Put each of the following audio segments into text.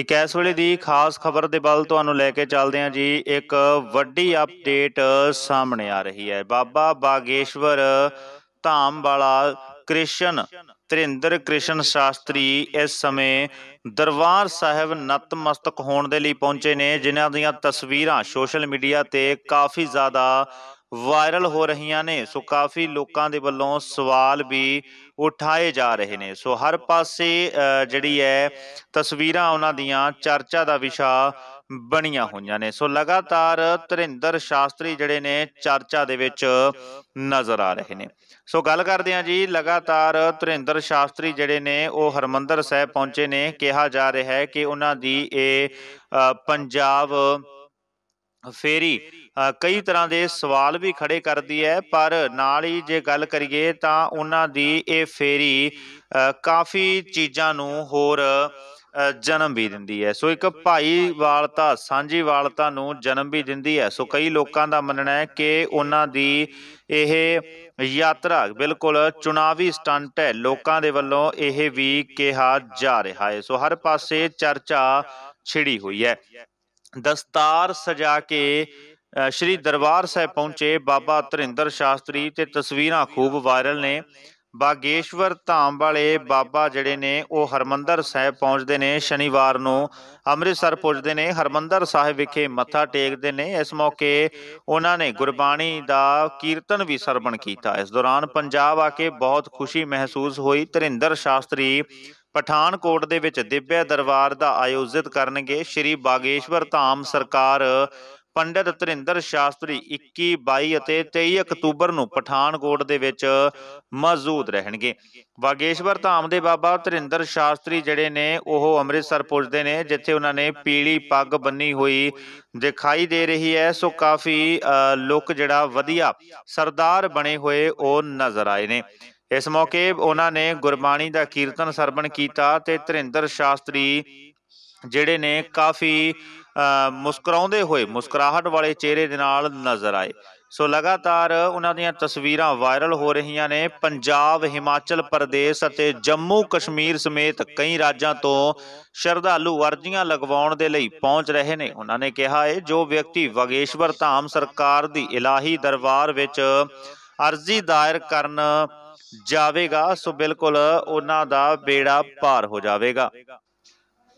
ਇੱਕ ਐਸ ਵੇਲੇ ਦੀ ਖਾਸ ਖਬਰ ਦੇ ਬਲ ਤੁਹਾਨੂੰ ਲੈ ਕੇ ਚੱਲਦੇ ਹਾਂ ਜੀ ਇੱਕ ਵੱਡੀ ਅਪਡੇਟ ਸਾਹਮਣੇ ਆ ਰਹੀ ਹੈ ਬਾਬਾ ਬਾਗੇਸ਼ਵਰ ਧਾਮ ਵਾਲਾ ਕ੍ਰਿਸ਼ਨ ਤ੍ਰਿੰਦਰ ਕ੍ਰਿਸ਼ਨ ਸ਼ਾਸਤਰੀ ਇਸ ਸਮੇਂ ਦਰਬਾਰ ਸਾਹਿਬ ਨਤਮਸਤਕ ਹੋਣ ਦੇ ਲਈ ਪਹੁੰਚੇ ਨੇ ਜਿਨ੍ਹਾਂ ਦੀਆਂ ਤਸਵੀਰਾਂ ਸੋਸ਼ਲ ਮੀਡੀਆ ਤੇ ਕਾਫੀ ਜ਼ਿਆਦਾ ਵਾਇਰਲ ਹੋ ਰਹੀਆਂ ਨੇ ਸੋ ਕਾਫੀ ਲੋਕਾਂ ਦੇ ਵੱਲੋਂ ਸਵਾਲ ਵੀ ਉਠਾਏ ਜਾ ਰਹੇ ਨੇ ਸੋ ਹਰ ਪਾਸੇ ਜਿਹੜੀ ਹੈ ਤਸਵੀਰਾਂ ਉਹਨਾਂ ਦੀਆਂ ਚਰਚਾ ਦਾ ਵਿਸ਼ਾ ਬਣੀਆਂ ਹੋਈਆਂ ਨੇ ਸੋ ਲਗਾਤਾਰ ਤਰਿੰਦਰ ਸ਼ਾਸਤਰੀ ਜਿਹੜੇ ਨੇ ਚਰਚਾ ਦੇ ਵਿੱਚ ਨਜ਼ਰ ਆ ਰਹੇ ਨੇ ਸੋ ਗੱਲ ਕਰਦੇ ਹਾਂ ਜੀ ਲਗਾਤਾਰ ਤਰਿੰਦਰ ਸ਼ਾਸਤਰੀ ਜਿਹੜੇ ਨੇ ਉਹ ਹਰਮੰਦਰ ਸਾਹਿਬ ਪਹੁੰਚੇ ਨੇ ਕਿਹਾ ਜਾ ਰਿਹਾ ਹੈ ਕਿ ਉਹਨਾਂ ਦੀ ਇਹ ਪੰਜਾਬ ਫੇਰੀ ਕਈ ਤਰ੍ਹਾਂ ਦੇ ਸਵਾਲ ਵੀ ਖੜੇ ਕਰਦੀ ਹੈ ਪਰ ਨਾਲ ਹੀ ਜੇ ਗੱਲ ਕਰੀਏ ਤਾਂ ਉਹਨਾਂ ਦੀ ਇਹ ਫੇਰੀ ਕਾਫੀ ਚੀਜ਼ਾਂ ਨੂੰ ਹੋਰ ਜਨਮ ਵੀ ਦਿੰਦੀ ਹੈ ਸੋ ਇੱਕ ਭਾਈ ਵਾਲਤਾ ਸਾਂਝੀ ਵਾਲਤਾ ਨੂੰ ਜਨਮ ਵੀ ਦਿੰਦੀ ਹੈ ਸੋ ਕਈ ਲੋਕਾਂ ਦਾ ਮੰਨਣਾ ਹੈ ਕਿ ਉਹਨਾਂ ਦੀ ਇਹ ਯਾਤਰਾ ਬਿਲਕੁਲ ਚੁਣਾਵੀ ਸਟੰਟ ਹੈ ਲੋਕਾਂ ਦੇ ਵੱਲੋਂ ਇਹ ਵੀ ਕਿਹਾ ਜਾ ਰਿਹਾ ਹੈ ਸੋ ਹਰ ਪਾਸੇ ਚਰਚਾ ਛਿੜੀ ਹੋਈ ਹੈ ਦਸਤਾਰ ਸਜਾ ਕੇ ਸ਼੍ਰੀ ਦਰਬਾਰ ਸਾਹਿਬ ਪਹੁੰਚੇ ਬਾਬਾ ਤਰਿੰਦਰ ਸ਼ਾਸਤਰੀ ਤੇ ਤਸਵੀਰਾਂ ਖੂਬ ਵਾਇਰਲ ਨੇ ਬਾਗੇਸ਼ਵਰ ਧਾਮ ਵਾਲੇ ਬਾਬਾ ਜਿਹੜੇ ਨੇ ਉਹ ਹਰਮੰਦਰ ਸਾਹਿਬ ਪਹੁੰਚਦੇ ਨੇ ਸ਼ਨੀਵਾਰ ਨੂੰ ਅੰਮ੍ਰਿਤਸਰ ਪੁੱਜਦੇ ਨੇ ਹਰਮੰਦਰ ਸਾਹਿਬ ਵਿਖੇ ਮੱਥਾ ਟੇਕਦੇ ਨੇ ਇਸ ਮੌਕੇ ਉਹਨਾਂ ਨੇ ਗੁਰਬਾਣੀ ਦਾ ਕੀਰਤਨ ਵੀ ਸਰਵਣ ਕੀਤਾ ਇਸ ਦੌਰਾਨ ਪੰਜਾਬ ਆ ਕੇ ਬਹੁਤ ਖੁਸ਼ੀ ਮਹਿਸੂਸ ਹੋਈ ਤਰਿੰਦਰ ਸ਼ਾਸਤਰੀ ਪਠਾਨਕੋਟ ਦੇ ਵਿੱਚ ਦਿਬਿਆ ਦਰਬਾਰ ਦਾ ਆਯੋਜਿਤ ਕਰਨਗੇ ਸ਼੍ਰੀ ਬਾਗੇਸ਼ਵਰ ਧਾਮ ਸਰਕਾਰ ਪੰਡਿਤ ਤ੍ਰਿੰਦਰ ਸ਼ਾਸਤਰੀ 21 22 ਅਤੇ 23 ਅਕਤੂਬਰ ਨੂੰ ਪਠਾਨਕੋਟ ਦੇ ਵਿੱਚ ਮੌਜੂਦ ਰਹਿਣਗੇ ਬਾਗੇਸ਼ਵਰ ਧਾਮ ਦੇ ਬਾਬਾ ਤ੍ਰਿੰਦਰ ਸ਼ਾਸਤਰੀ ਜਿਹੜੇ ਨੇ ਉਹ ਅੰਮ੍ਰਿਤਸਰ ਪੁੱਜਦੇ ਨੇ ਜਿੱਥੇ ਉਹਨਾਂ ਨੇ ਪੀਲੀ ਪੱਗ ਬੰਨੀ ਹੋਈ ਦਿਖਾਈ ਦੇ ਰਹੀ ਹੈ ਸੋ ਕਾਫੀ ਲੁੱਕ ਜਿਹੜਾ ਵਧੀਆ ਸਰਦਾਰ ਬਣੇ ਹੋਏ ਉਹ ਨਜ਼ਰ ਆਏ ਨੇ ਇਸ ਮੌਕੇ ਉਹਨਾਂ ਨੇ ਗੁਰਬਾਣੀ ਦਾ ਕੀਰਤਨ ਸਰਵਣ ਕੀਤਾ ਤੇ ਧਰਿੰਦਰ ਸ਼ਾਸਤਰੀ ਜਿਹੜੇ ਨੇ ਕਾਫੀ ਮੁਸਕਰਾਉਂਦੇ ਹੋਏ ਮੁਸਕਰਾਹਟ ਵਾਲੇ ਚਿਹਰੇ ਦੇ ਨਾਲ ਨਜ਼ਰ ਆਏ ਸੋ ਲਗਾਤਾਰ ਉਹਨਾਂ ਦੀਆਂ ਤਸਵੀਰਾਂ ਵਾਇਰਲ ਹੋ ਰਹੀਆਂ ਨੇ ਪੰਜਾਬ ਹਿਮਾਚਲ ਪ੍ਰਦੇਸ਼ ਅਤੇ ਜੰਮੂ ਕਸ਼ਮੀਰ ਸਮੇਤ ਕਈ ਰਾਜਾਂ ਤੋਂ ਸ਼ਰਧਾਲੂ ਵਰਜੀਆਂ ਲਗਵਾਉਣ ਦੇ ਲਈ ਪਹੁੰਚ ਰਹੇ ਨੇ ਉਹਨਾਂ ਨੇ ਕਿਹਾ ਹੈ ਜੋ ਵਿਅਕਤੀ ਵਗੇਸ਼ਵਰ ਧਾਮ ਸਰਕਾਰ ਦੀ ਇਲਾਹੀ ਦਰਬਾਰ ਵਿੱਚ ਅਰਜ਼ੀ ਦਾਇਰ ਕਰਨ ਜਾਵੇਗਾ ਸੋ ਬਿਲਕੁਲ ਉਹਨਾਂ ਦਾ ਬੇੜਾ ਪਾਰ ਹੋ ਜਾਵੇਗਾ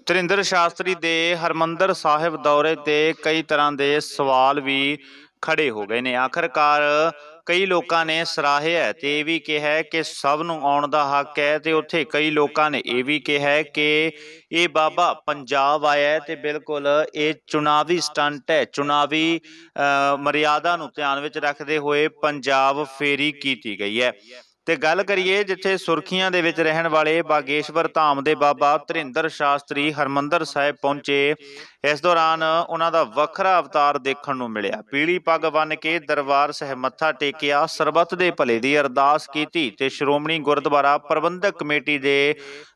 ਤ੍ਰਿੰਦਰ ਸ਼ਾਸਤਰੀ ਦੇ ਹਰਮੰਦਰ ਸਾਹਿਬ ਦੌਰੇ ਤੇ ਕਈ ਤਰ੍ਹਾਂ ਦੇ ਸਵਾਲ ਵੀ ਖੜੇ ਹੋ ਗਏ ਨੇ ਆਖਰਕਾਰ ਕਈ ਲੋਕਾਂ ਨੇ ਸਰਾਹਿਆ ਤੇ ਇਹ ਵੀ ਕਿਹਾ ਕਿ ਸਭ ਨੂੰ ਆਉਣ ਦਾ ਹੱਕ ਹੈ ਤੇ ਉੱਥੇ ਕਈ ਲੋਕਾਂ ਨੇ ਇਹ ਵੀ ਕਿਹਾ ਕਿ ਇਹ ਬਾਬਾ ਪੰਜਾਬ ਆਇਆ ਤੇ ਬਿਲਕੁਲ ਇਹ ਚੁਣਾਵੀ ਸਟੰਟ ਹੈ ਚੁਣਾਵੀ ਮਰਿਆਦਾ ਨੂੰ ਧਿਆਨ ਵਿੱਚ ਰੱਖਦੇ ਹੋਏ ਪੰਜਾਬ ਫੇਰੀ ਕੀਤੀ ਗਈ ਹੈ ਤੇ ਗੱਲ ਕਰੀਏ ਜਿੱਥੇ ਸੁਰਖੀਆਂ ਦੇ ਵਿੱਚ ਰਹਿਣ ਵਾਲੇ ਬਾਗੇਸ਼ਵਰ ਧਾਮ ਦੇ ਬਾਬਾ ਧਰਿੰਦਰ ਸ਼ਾਸਤਰੀ ਹਰਮੰਦਰ ਸਾਹਿਬ ਪਹੁੰਚੇ ਇਸ ਦੌਰਾਨ ਉਹਨਾਂ ਦਾ ਵੱਖਰਾ ਅਵਤਾਰ ਦੇਖਣ ਨੂੰ ਮਿਲਿਆ ਪੀਲੀ ਪੱਗ ਬੰਨ ਕੇ ਦਰਬਾਰ ਸਹਿ ਮੱਥਾ ਟੇਕਿਆ ਸਰਬੱਤ ਦੇ ਭਲੇ ਦੀ ਅਰਦਾਸ ਕੀਤੀ ਤੇ ਸ਼੍ਰੋਮਣੀ ਗੁਰਦੁਆਰਾ ਪ੍ਰਬੰਧਕ ਕਮੇਟੀ ਦੇ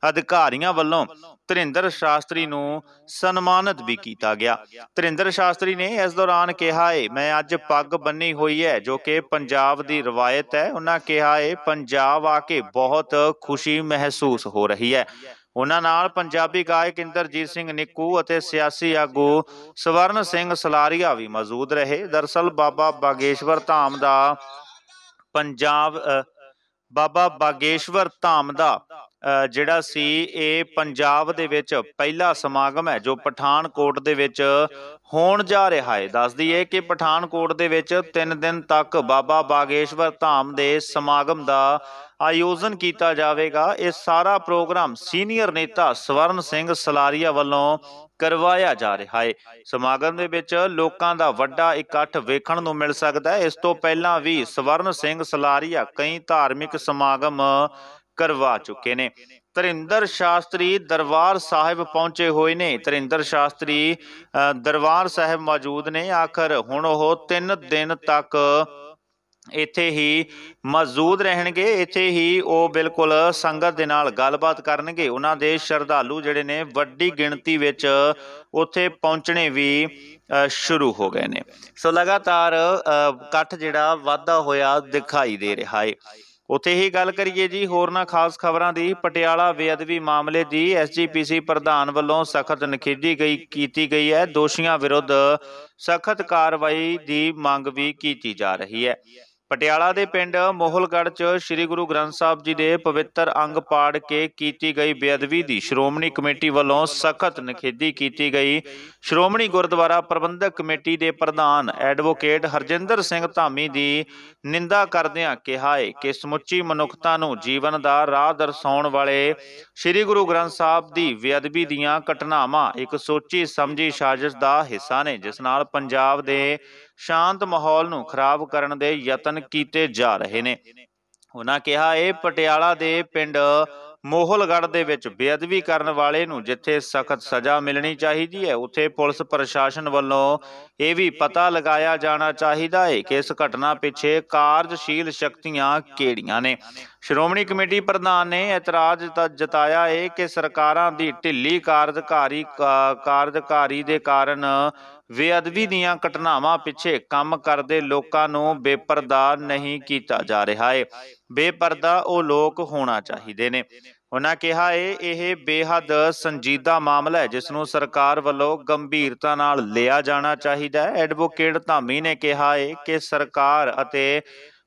ਅਧਿਕਾਰੀਆਂ ਵੱਲੋਂ ਤ੍ਰਿੰਦਰ ਸ਼ਾਸਤਰੀ ਨੂੰ ਸਨਮਾਨਿਤ ਵੀ ਕੀਤਾ ਗਿਆ ਤ੍ਰਿੰਦਰ ਸ਼ਾਸਤਰੀ ਨੇ ਇਸ ਦੌਰਾਨ ਕਿਹਾ ਏ ਮੈਂ ਅੱਜ ਪੱਗ ਬੰਨੀ ਹੋਈ ਹੈ ਜੋ ਕਿ ਪੰਜਾਬ ਦੀ ਰਵਾਇਤ ਹੈ ਉਹਨਾਂ ਕਿਹਾ ਹੈ ਪੰਜਾਬ ਆ ਕੇ ਬਹੁਤ ਖੁਸ਼ੀ ਮਹਿਸੂਸ ਹੋ ਰਹੀ ਹੈ ਉਹਨਾਂ ਨਾਲ ਪੰਜਾਬੀ ਗਾਇਕ ਇੰਦਰਜੀਤ ਸਿੰਘ ਨਿੱਕੂ ਅਤੇ ਸਿਆਸੀ ਆਗੂ ਸਵਰਨ ਸਿੰਘ ਸਲਾਰੀਆ ਵੀ ਮੌਜੂਦ ਰਹੇ ਦਰਸਲ ਬਾਬਾ ਬਾਗੇਸ਼ਵਰ ਧਾਮ ਦਾ ਪੰਜਾਬ ਬਾਬਾ ਬਾਗੇਸ਼ਵਰ ਧਾਮ ਦਾ ਜਿਹੜਾ ਸੀ ਇਹ ਪੰਜਾਬ ਦੇ ਵਿੱਚ ਪਹਿਲਾ ਸਮਾਗਮ ਹੈ ਜੋ ਪਠਾਨਕੋਟ ਦੇ ਵਿੱਚ ਹੋਣ ਜਾ ਰਿਹਾ ਹੈ ਦੱਸ ਦਈਏ ਕਿ ਪਠਾਨਕੋਟ ਦੇ ਵਿੱਚ 3 ਦਿਨ ਤੱਕ ਬਾਬਾ ਬਾਗੇਸ਼ਵਰ ਧਾਮ ਦੇ ਸਮਾਗਮ ਦਾ ਆਯੋਜਨ ਕੀਤਾ ਜਾਵੇਗਾ ਇਹ ਸਾਰਾ ਪ੍ਰੋਗਰਾਮ ਸੀਨੀਅਰ ਨੇਤਾ ਸਵਰਨ ਸਿੰਘ ਸਲਾਰੀਆ ਵੱਲੋਂ ਕਰਵਾਇਆ ਜਾ ਰਿਹਾ ਹੈ ਸਮਾਗਮ ਦੇ ਵਿੱਚ ਲੋਕਾਂ ਦਾ ਵੱਡਾ ਇਕੱਠ ਵੇਖਣ ਨੂੰ ਮਿਲ ਸਕਦਾ ਹੈ ਇਸ ਤੋਂ ਪਹਿਲਾਂ ਵੀ ਸਵਰਨ ਸਿੰਘ ਸਲਾਰੀਆ ਕਈ ਧਾਰਮਿਕ ਸਮਾਗਮ ਕਰਵਾ ਚੁੱਕੇ ਨੇ ਤਰਿੰਦਰ ਸ਼ਾਸਤਰੀ ਦਰਬਾਰ ਸਾਹਿਬ ਪਹੁੰਚੇ ਹੋਏ ਨੇ ਤਰਿੰਦਰ ਸ਼ਾਸਤਰੀ ਦਰਬਾਰ ਸਾਹਿਬ ਮੌਜੂਦ ਨੇ ਆਖਰ ਹੁਣ ਉਹ 3 ਦਿਨ ਤੱਕ ਇੱਥੇ ਹੀ ਮੌਜੂਦ ਰਹਿਣਗੇ ਇੱਥੇ ਹੀ ਉਹ ਬਿਲਕੁਲ ਸੰਗਤ ਦੇ ਨਾਲ ਗੱਲਬਾਤ ਕਰਨਗੇ ਉਹਨਾਂ ਦੇ ਸ਼ਰਧਾਲੂ ਜਿਹੜੇ ਨੇ ਵੱਡੀ ਗਿਣਤੀ ਵਿੱਚ ਉੱਥੇ ਪਹੁੰਚਣੇ ਵੀ ਸ਼ੁਰੂ ਹੋ ਗਏ ਨੇ ਸੋ ਲਗਾਤਾਰ ਇਕੱਠ ਜਿਹੜਾ ਵਾਧਾ ਹੋਇਆ ਦਿਖਾਈ ਦੇ ਰਿਹਾ ਹੈ ਉਥੇ ਹੀ ਗੱਲ ਕਰੀਏ ਜੀ ਹੋਰ ਨਾ ਖਾਸ ਖਬਰਾਂ ਦੀ ਪਟਿਆਲਾ ਬੇਅਦਬੀ ਮਾਮਲੇ ਦੀ ਐਸਜੀਪੀਸੀ ਪ੍ਰਧਾਨ ਵੱਲੋਂ ਸਖਤ ਨਖੇਦੀ ਗਈ ਕੀਤੀ ਗਈ ਹੈ ਦੋਸ਼ੀਆਂ ਵਿਰੁੱਧ ਸਖਤ ਕਾਰਵਾਈ ਦੀ ਮੰਗ ਵੀ ਕੀਤੀ ਜਾ ਰਹੀ ਹੈ ਪਟਿਆਲਾ ਦੇ ਪਿੰਡ ਮੋਹਲਗੜ੍ਹ 'ਚ ਸ੍ਰੀ ਗੁਰੂ ਗ੍ਰੰਥ ਸਾਹਿਬ ਜੀ ਦੇ ਪਵਿੱਤਰ ਅੰਗ ਪਾੜ ਕੇ ਕੀਤੀ ਗਈ ਬੇਅਦਬੀ ਦੀ ਸ਼੍ਰੋਮਣੀ ਕਮੇਟੀ ਵੱਲੋਂ ਸਖਤ ਨਿਖੇਧੀ ਕੀਤੀ ਗਈ ਸ਼੍ਰੋਮਣੀ ਗੁਰਦੁਆਰਾ ਪ੍ਰਬੰਧਕ ਕਮੇਟੀ ਦੇ ਪ੍ਰਧਾਨ ਐਡਵੋਕੇਟ ਹਰਜਿੰਦਰ ਸਿੰਘ ਧਾਮੀ ਦੀ ਨਿੰਦਾ ਕਰਦਿਆਂ ਕਿਹਾ ਹੈ ਕਿ ਸਮੁੱਚੀ ਮਨੁੱਖਤਾ ਨੂੰ ਜੀਵਨ ਦਾ ਰਾਹ ਦਰਸਾਉਣ ਵਾਲੇ ਸ੍ਰੀ ਗੁਰੂ ਗ੍ਰੰਥ ਸਾਹਿਬ ਦੀ ਬੇਅਦਬੀ ਦੀਆਂ ਘਟਨਾਵਾਂ ਇੱਕ ਸੋਚੀ ਸਮਝੀ ਸਾਜ਼ਿਸ਼ ਦਾ ਹਿੱਸਾ ਨੇ ਜਿਸ ਨਾਲ ਪੰਜਾਬ ਦੇ ਸ਼ਾਂਤ ਮਾਹੌਲ ਨੂੰ ਖਰਾਬ ਕਰਨ ਦੇ ਯਤਨ ਕੀਤੇ ਜਾ ਰਹੇ ਨੇ ਉਹਨਾਂ ਕਿਹਾ ਇਹ ਪਟਿਆਲਾ ਦੇ ਪਿੰਡ ਮੋਹਲਗੜ ਦੇ ਵਿੱਚ ਬੇਅਦਬੀ ਕਰਨ ਵਾਲੇ ਨੂੰ ਜਿੱਥੇ ਸਖਤ ਸਜ਼ਾ ਮਿਲਣੀ ਚਾਹੀਦੀ ਹੈ ਉੱਥੇ ਪੁਲਿਸ ਪ੍ਰਸ਼ਾਸਨ ਵੱਲੋਂ ਇਹ ਵੀ ਪਤਾ ਲਗਾਇਆ ਜਾਣਾ ਚਾਹੀਦਾ ਹੈ ਕਿ ਇਸ ਘਟਨਾ ਪਿੱਛੇ ਕਾਰਜਸ਼ੀਲ ਸ਼ਕਤੀਆਂ ਕਿਹੜੀਆਂ ਨੇ ਸ਼੍ਰੋਮਣੀ ਕਮੇਟੀ ਪ੍ਰਧਾਨ ਨੇ ਇਤਰਾਜ਼ ਜਤਾਇਆ ਹੈ ਕਿ ਸਰਕਾਰਾਂ ਦੀ ਢਿੱਲੀ ਕਾਰਜਕਾਰੀ ਕਾਰਜਕਾਰੀ ਦੇ ਕਾਰਨ ਵਿਅਦਵੀ ਦੀਆਂ ਘਟਨਾਵਾਂ ਪਿੱਛੇ ਕੰਮ ਕਰਦੇ ਲੋਕਾਂ ਨੂੰ ਬੇਪਰਦਾ ਨਹੀਂ ਕੀਤਾ ਜਾ ਰਿਹਾ ਹੈ ਬੇਪਰਦਾ ਉਹ ਲੋਕ ਹੋਣਾ ਚਾਹੀਦੇ ਨੇ ਉਹਨਾਂ ਕਿਹਾ ਹੈ ਇਹ ਬੇਹੱਦ ਸੰਜੀਦਾ ਮਾਮਲਾ ਹੈ ਜਿਸ ਨੂੰ ਸਰਕਾਰ ਵੱਲੋਂ ਗੰਭੀਰਤਾ ਨਾਲ ਲਿਆ ਜਾਣਾ ਚਾਹੀਦਾ ਹੈ ਐਡਵੋਕੇਟ ਧਾਮੀ ਨੇ ਕਿਹਾ ਹੈ ਕਿ ਸਰਕਾਰ ਅਤੇ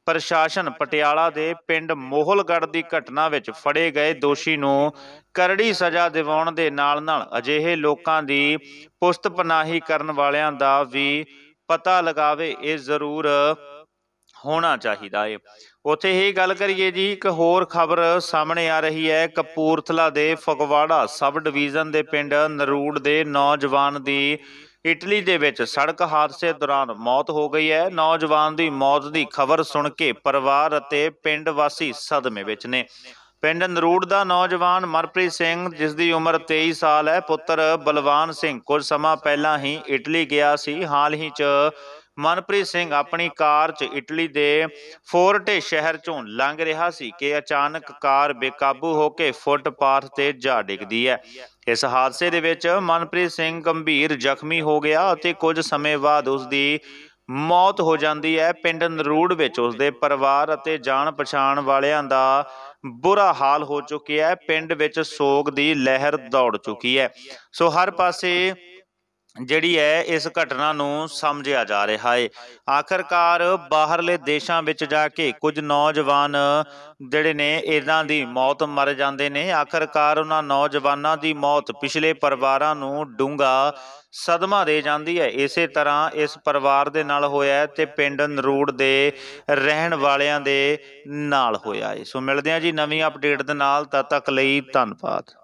ਪ੍ਰਸ਼ਾਸਨ ਪਟਿਆਲਾ ਦੇ ਪਿੰਡ ਮੋਹਲਗੜ ਦੀ ਘਟਨਾ ਵਿੱਚ ਫੜੇ ਗਏ ਦੋਸ਼ੀ ਨੂੰ ਕਰੜੀ ਸਜ਼ਾ ਦਿਵਾਉਣ ਦੇ ਨਾਲ-ਨਾਲ ਅਜਿਹੇ ਲੋਕਾਂ ਦੀ ਪੁਸਤਪਨਾਹੀ ਕਰਨ ਵਾਲਿਆਂ ਦਾ ਵੀ ਪਤਾ ਲਗਾਵੇ ਇਹ ਜ਼ਰੂਰ ਹੋਣਾ ਚਾਹੀਦਾ ਹੈ ਉਥੇ ਹੀ ਗੱਲ ਕਰੀਏ ਜੀ ਇੱਕ ਹੋਰ ਖਬਰ ਸਾਹਮਣੇ ਆ ਰਹੀ ਹੈ ਕਪੂਰਥਲਾ ਦੇ ਫਗਵਾੜਾ ਸਬ ਡਿਵੀਜ਼ਨ ਦੇ ਪਿੰਡ ਨਰੂੜ ਦੇ ਨੌਜਵਾਨ ਦੀ ਇਟਲੀ ਦੇ ਵਿੱਚ ਸੜਕ ਹਾਦਸੇ ਦੌਰਾਨ ਮੌਤ ਹੋ ਗਈ ਹੈ ਨੌਜਵਾਨ ਦੀ ਮੌਤ ਦੀ ਖਬਰ ਸੁਣ ਕੇ ਪਰਿਵਾਰ ਅਤੇ ਪਿੰਡ ਵਾਸੀ ਸਦਮੇ ਵਿੱਚ ਨੇ ਪਿੰਡ ਨਰੂੜ ਦਾ ਨੌਜਵਾਨ ਮਰਪ੍ਰੀਤ ਸਿੰਘ ਜਿਸ ਦੀ ਉਮਰ 23 ਸਾਲ ਹੈ ਪੁੱਤਰ ਬਲਵਾਨ ਸਿੰਘ ਕੁਝ ਸਮਾਂ ਪਹਿਲਾਂ ਹੀ ਇਟਲੀ ਗਿਆ ਸੀ ਹਾਲ ਹੀ 'ਚ ਮਨਪ੍ਰੀਤ ਸਿੰਘ ਆਪਣੀ ਕਾਰ 'ਚ ਇਟਲੀ ਦੇ ਫੋਰਟੇ ਸ਼ਹਿਰ 'ਚੋਂ ਲੰਘ ਰਿਹਾ ਸੀ ਕਿ ਅਚਾਨਕ ਕਾਰ ਬੇਕਾਬੂ ਹੋ ਕੇ ਫੁੱਟਪਾਥ ਤੇ ਜਾ ਡਿੱਗਦੀ ਹੈ ਇਸ ਹਾਦਸੇ ਦੇ ਵਿੱਚ ਮਨਪ੍ਰੀਤ ਸਿੰਘ ਗੰਭੀਰ ਜ਼ਖਮੀ ਹੋ ਗਿਆ ਅਤੇ ਕੁਝ ਸਮੇਂ ਬਾਅਦ ਉਸ ਦੀ ਮੌਤ ਹੋ ਜਾਂਦੀ ਹੈ ਪਿੰਡ ਨਰੂੜ ਵਿੱਚ ਉਸ ਦੇ ਪਰਿਵਾਰ ਅਤੇ ਜਾਣ ਪਛਾਣ ਵਾਲਿਆਂ ਦਾ ਬੁਰਾ ਹਾਲ ਹੋ ਚੁੱਕਿਆ ਹੈ ਪਿੰਡ ਵਿੱਚ ਸੋਗ ਦੀ ਲਹਿਰ ਦੌੜ ਚੁੱਕੀ ਹੈ ਸੋ ਹਰ ਪਾਸੇ ਜਿਹੜੀ ਹੈ ਇਸ ਘਟਨਾ ਨੂੰ ਸਮਝਿਆ ਜਾ ਰਿਹਾ ਹੈ ਆਖਰਕਾਰ ਬਾਹਰਲੇ ਦੇਸ਼ਾਂ ਵਿੱਚ ਜਾ ਕੇ ਕੁਝ ਨੌਜਵਾਨ ਜਿਹੜੇ ਨੇ ਇਦਾਂ ਦੀ ਮੌਤ ਮਰ ਜਾਂਦੇ ਨੇ ਆਖਰਕਾਰ ਉਹਨਾਂ ਨੌਜਵਾਨਾਂ ਦੀ ਮੌਤ ਪਿਛਲੇ ਪਰਿਵਾਰਾਂ ਨੂੰ ਡੂੰਗਾ ਸਦਮਾ ਦੇ ਜਾਂਦੀ ਹੈ ਇਸੇ ਤਰ੍ਹਾਂ ਇਸ ਪਰਿਵਾਰ ਦੇ ਨਾਲ ਹੋਇਆ ਤੇ ਪਿੰਡ ਨਰੂੜ ਦੇ ਰਹਿਣ ਵਾਲਿਆਂ ਦੇ ਨਾਲ ਹੋਇਆ ਹੈ ਸੋ ਮਿਲਦੇ ਹਾਂ ਜੀ ਨਵੀਂ ਅਪਡੇਟ ਦੇ ਨਾਲ ਤਦ ਤੱਕ ਲਈ ਧੰਨਵਾਦ